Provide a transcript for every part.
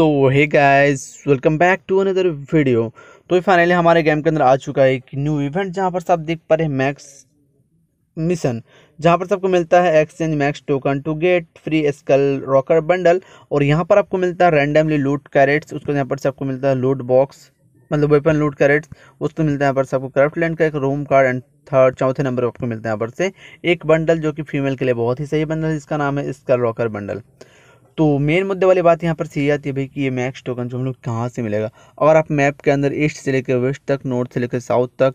So hey guys welcome back to another video तो finally हमारे game के अंदर आ चुका है एक न्यू इवेंट जहां पर आप देख पा रहे हैं मैक्स मिशन जहां पर सबको मिलता है exchange max token to get free skull rocker bundle और यहां पर आपको मिलता है रैंडमली लूट कैरेट्स उसको यहाँ पर सबको मिलता है लूट बॉक्स मतलब वेपन लूट कैरेट्स उसको मिलता है यहाँ पर सबको क्राफ्ट लैंड का एक रूम कार्ड एंड थर्ड चौथे नंबर आपको मिलता है यहाँ पर से एक बंडल जो कि फीमेल के लिए बहुत ही सही बंडल जिसका नाम है स्कल रॉकर बंडल तो मेन मुद्दे वाली बात यहाँ पर सही आती है भाई कि ये मैक्स टोकन जो हम लोग कहाँ से मिलेगा अगर आप मैप के अंदर ईस्ट से लेकर वेस्ट तक नॉर्थ से लेकर साउथ तक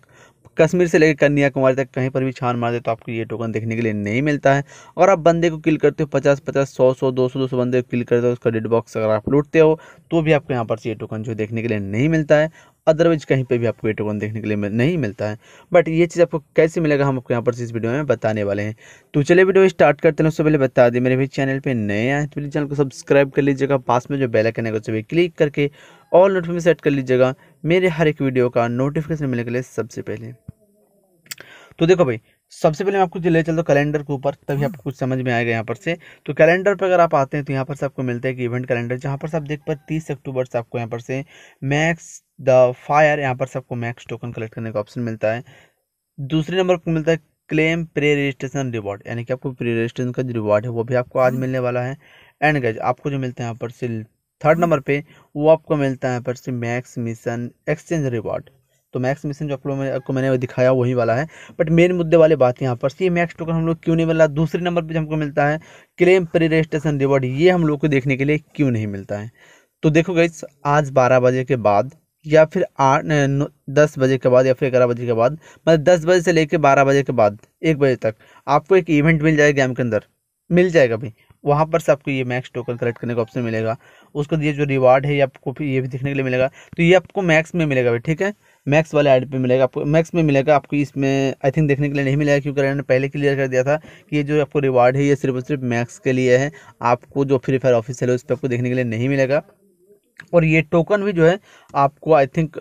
कश्मीर से लेकर कन्याकुमारी तक कहीं पर भी छान मार दे तो आपको ये टोकन देखने के लिए नहीं मिलता है और आप बंदे को किल करते हो पचास पचास सौ सौ दो सौ दो सौ बंदे को किल करते हो उसका डेड बॉक्स अगर आप लूटते हो तो भी आपको यहाँ पर से ये टोकन जो देखने के लिए नहीं मिलता है अदरवाइज कहीं पर भी आपको ये टोकन देखने के लिए नहीं मिलता है बट ये चीज़ आपको कैसे मिलेगा हम आपको यहाँ पर इस वीडियो में बताने वाले हैं तो चले वीडियो स्टार्ट करते हैं उससे पहले बता दें मेरे भी चैनल पर नए आए तो चैनल को सब्सक्राइब कर लीजिएगा पास में जो बेलाइकन है उसे भी क्लिक करके ऑल नोटिफिकेशन सेट कर लीजिएगा मेरे हर एक वीडियो का नोटिफिकेशन मिलने के लिए सबसे पहले तो देखो भाई सबसे पहले मैं आपको ले चलता हूँ कैलेंडर के ऊपर तभी हाँ। आपको कुछ समझ में आएगा यहाँ पर से तो कैलेंडर पर अगर आप आते हैं तो यहाँ पर से आपको मिलता है कि इवेंट कैलेंडर जहाँ पर से आप देख पाए तीस अक्टूबर से आपको यहाँ पर से मैक्स द फायर यहाँ पर से आपको मैक्स टोकन कलेक्ट करने का ऑप्शन मिलता है दूसरे नंबर पर मिलता है क्लेम प्रे रजिस्ट्रेशन रिवॉर्ड यानी कि आपको प्री रजिस्ट्रेशन का जो रिवॉर्ड है वो भी आपको आज हाँ। मिलने वाला है एंड गज आपको जो मिलता है यहाँ पर से थर्ड नंबर पे वो आपको मिलता है यहाँ पर से मैक्स मिशन एक्सचेंज रिवॉर्ड तो मैक्स मिशन जो आप लोगों को मैंने दिखाया वही वाला है बट मेन मुद्दे वाली बात यहाँ पर सी मैक्स टोकन हम लोग क्यों नहीं मिला दूसरे नंबर पर हमको मिलता है क्लेम प्री रजिस्ट्रेशन रिवॉर्ड ये हम लोग को देखने के लिए क्यों नहीं मिलता है तो देखो गई आज बारह बजे के बाद या फिर आठ दस बजे के बाद या फिर ग्यारह बजे के बाद मतलब दस बजे से लेकर बारह बजे के बाद एक बजे तक आपको एक इवेंट मिल जाएगा गेम के अंदर मिल जाएगा भाई वहाँ पर से आपको ये मैक्स टोकन कलेक्ट करने का ऑप्शन मिलेगा उसका ये जो रिवार्ड है ये आपको फिर ये भी देखने के लिए मिलेगा तो ये आपको मैक्स में मिलेगा भाई ठीक है मैक्स वाले ऐड पे मिलेगा आपको मैक्स में मिलेगा आपको इसमें आई थिंक देखने के लिए नहीं मिलेगा क्योंकि मैंने पहले क्लियर कर दिया था कि ये जो आपको रिवार्ड है ये सिर्फ और सिर्फ मैक्स के लिए है आपको जो फ्री फायर ऑफिस है उस पर आपको देखने के लिए नहीं मिलेगा और ये टोकन भी जो है आपको आई थिंक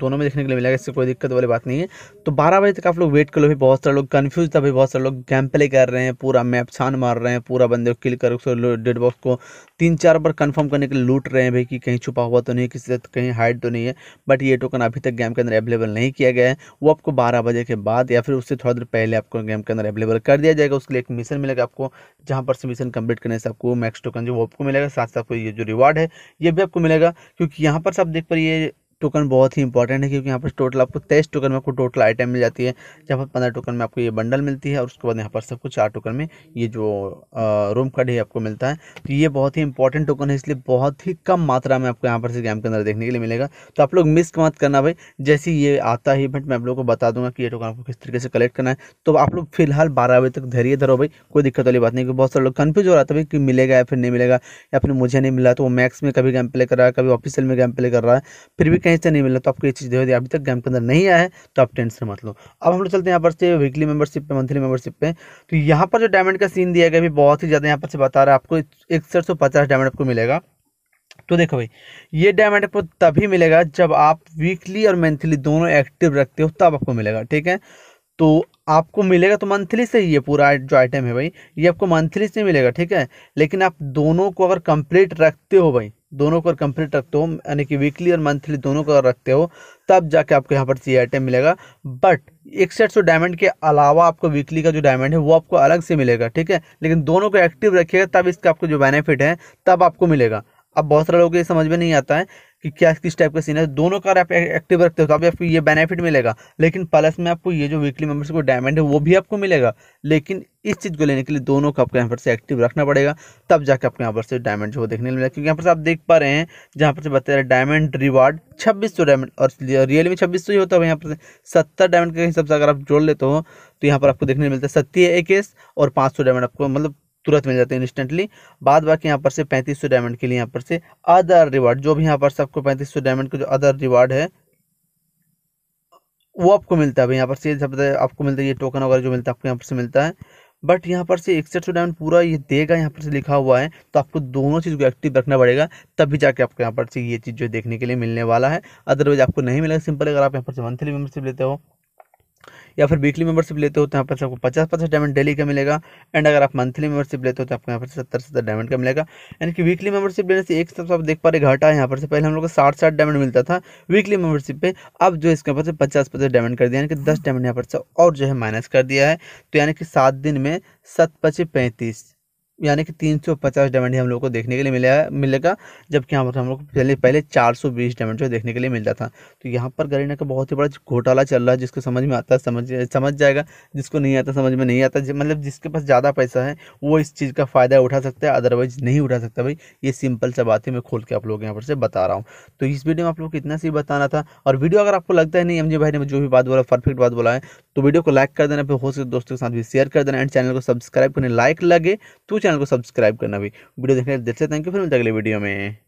दोनों में देखने के लिए मिलेगा इससे कोई दिक्कत वाली बात नहीं है तो बारह बजे तक आप लोग वेट कर लो भी बहुत सारे लोग कन्फ्यूज था भी बहुत सारे लोग गैम प्ले कर रहे हैं पूरा मैप छान मार रहे हैं पूरा बंदे को किल कर उसको डेड बॉक्स को तीन चार बार कन्फर्म करने के लिए लूट रहे हैं भाई कि कहीं छुपा हुआ तो नहीं किसी तो कहीं हाइड तो नहीं है बट ये टोकन अभी तक गेम के अंदर अवेलेबल नहीं किया गया है वो आपको बारह बजे के बाद या फिर उससे थोड़ा देर पहले आपको गेम के अंदर अवेलेबल कर दिया जाएगा उसके लिए एक मिशन मिलेगा आपको जहाँ पर से मिशन कंप्लीट करने से आपको मैक्स टोकन जो वो आपको मिलेगा साथ साथ ये जो रिवार्ड है ये भी आपको मिलेगा मिलेगा क्योंकि यहाँ पर सब देख पा टोकन बहुत ही इंपॉर्टेंट है क्योंकि यहाँ पर टोटल आपको तेईस टोकन में आपको टोटल आइटम मिल जाती है जहाँ पर पंद्रह टोकन में आपको ये बंडल मिलती है और उसके बाद यहाँ पर सब कुछ चार टोकन में ये जो रूम कार्ड है आपको मिलता है तो ये बहुत ही इंपॉर्टेंट टोकन है इसलिए बहुत ही कम मात्रा में आपको यहाँ पर से के अंदर देखने के लिए मिलेगा तो आप लोग मिस मत करना भाई जैसे ये आता ही बट मैं आप लोग को बता दूंगा कि ये टोकन आपको किस तरीके से कलेक्ट करना है तो आप लोग फिलहाल बारह बजे तक धैर्य धरो भाई कोई दिक्कत वाली बात नहीं क्योंकि बहुत सारे लोग कन्फ्यूज हो रहा था भाई कि मिलेगा या फिर नहीं मिलेगा या फिर मुझे नहीं मिला तो वो मैक्स में कभी गैम प्ले कर रहा है कभी ऑफिसियल में गैम प्ले कर रहा है फिर भी कहीं नीचे नहीं मिल रहा तो आपको ये चीज़ धीरे धीरे अभी तक गेम के अंदर नहीं आया है तो आप टेंशन मत लो अब हम लोग चलते हैं यहाँ पर से वीकली मेंबरशिप पे मंथली मेंबरशिप पे तो यहाँ पर जो डायमंड का सीन दिया गया भी बहुत ही ज़्यादा यहाँ पर से बता रहा है आपको इकसठ सौ पचास डायमंड आपको मिलेगा तो देखो भाई ये डायमंड आपको तभी मिलेगा जब आप वीकली और मंथली दोनों एक्टिव रखते हो तब आपको मिलेगा ठीक है तो आपको मिलेगा तो मंथली से ही ये पूरा जो आइटम है भाई ये आपको मंथली से मिलेगा ठीक है लेकिन आप दोनों को अगर कंप्लीट रखते हो भाई दोनों को कंप्लीट रखते हो यानी कि वीकली और मंथली दोनों को रखते हो तब जाके आपको यहाँ पर सी आइटम मिलेगा बट एक सेट सौ डायमंड के अलावा आपको वीकली का जो डायमंड है वो आपको अलग से मिलेगा ठीक है लेकिन दोनों को एक्टिव रखिएगा तब इसका आपको जो बेनिफिट है तब आपको मिलेगा अब बहुत सारे लोगों को ये समझ में नहीं आता है कि क्या किस टाइप का सीन है दोनों कार आप एक्टिव रखते हो तो अभी आपको ये बेनिफिट मिलेगा लेकिन प्लस में आपको ये जो वीकली मेंबरशिप डायमंड है वो भी आपको मिलेगा लेकिन इस चीज़ को लेने के लिए दोनों को आपको यहाँ पर से एक्टिव रखना पड़ेगा तब जाके आपको यहाँ पर से डायमंड जो देखने मिलेगा क्योंकि यहाँ पर से आप देख पा रहे हैं जहाँ पर से बता रहे डायमंड रिवार्ड छब्बीस सौ डायमंड और रियल में छब्बीस सौ ही होता है यहाँ पर से सत्तर डायमंड के हिसाब से अगर आप जोड़ लेते हो तो यहाँ पर आपको देखने मिलता है एक एस और पाँच सौ डायमंड आपको मतलब तुरंत मिल जाते हैं इंस्टेंटली बाद बाकी यहाँ पर से पैंतीस सौ डायमंड के लिए यहाँ पर से अदर रिवार्ड जो भी यहाँ पर सबको पैंतीस सौ डायमंड का जो अदर रिवार्ड है वो आपको मिलता है अभी यहाँ पर से जब आपको मिलता है ये टोकन वगैरह जो मिलता है आपको यहाँ पर से मिलता है बट यहाँ पर से इकसठ सौ डायमंड पूरा ये देगा यहाँ पर से लिखा हुआ है तो आपको दोनों चीज़ को एक्टिव रखना पड़ेगा तभी जाके आपको यहाँ पर से ये चीज़ जो देखने के लिए मिलने वाला है अदरवाइज आपको नहीं मिलेगा सिंपल अगर आप यहाँ पर से मंथली मेंबरशिप लेते हो या फिर वीकली मेंबरशिप लेते हो तो यहाँ पर आपको पचास पचास डायमंड डेली का मिलेगा एंड अगर आप मंथली मेंबरशिप लेते हो तो आपको यहाँ पर सत्तर सत्तर डायमंड का मिलेगा यानी कि वीकली मेंबरशिप लेने से एक सब आप देख पा रहे घाटा है यहाँ पर से पहले हम लोग को साठ साठ डायमंड मिलता था वीकली मेंबरशिप पे अब जो इसके ऊपर से पचास पचास डायमंड कर दिया यानी कि दस डायमंड यहाँ पर से और जो है माइनस कर दिया है तो यानी कि सात दिन में सत पचे पैंतीस यानी कि 350 डायमंड हम लोग को देखने के लिए मिला मिलेगा जबकि यहाँ पर हम लोग को पहले पहले 420 डायमंड जो देखने के लिए मिलता था तो यहाँ पर गरीना का बहुत ही बड़ा घोटाला चल रहा है जिसको समझ में आता है समझ समझ जाएगा जिसको नहीं आता समझ में नहीं आता मतलब जिसके पास ज़्यादा पैसा है वो इस चीज़ का फ़ायदा उठा सकता है अदरवाइज नहीं उठा सकता भाई ये सिंपल सा बात है मैं खोल के आप लोग यहाँ पर से बता रहा हूँ तो इस वीडियो में आप लोग को इतना सी बताना था और वीडियो अगर आपको लगता है नहीं एम भाई ने जो भी बात बोला परफेक्ट बात बोला है तो वीडियो को लाइक कर देना फिर हो सके दोस्तों के साथ भी शेयर कर देना एंड चैनल को सब्सक्राइब करने लाइक लगे तो चैनल को सब्सक्राइब करना भी वीडियो देखने हैं थैंक यू फिर मिलते अगले वीडियो में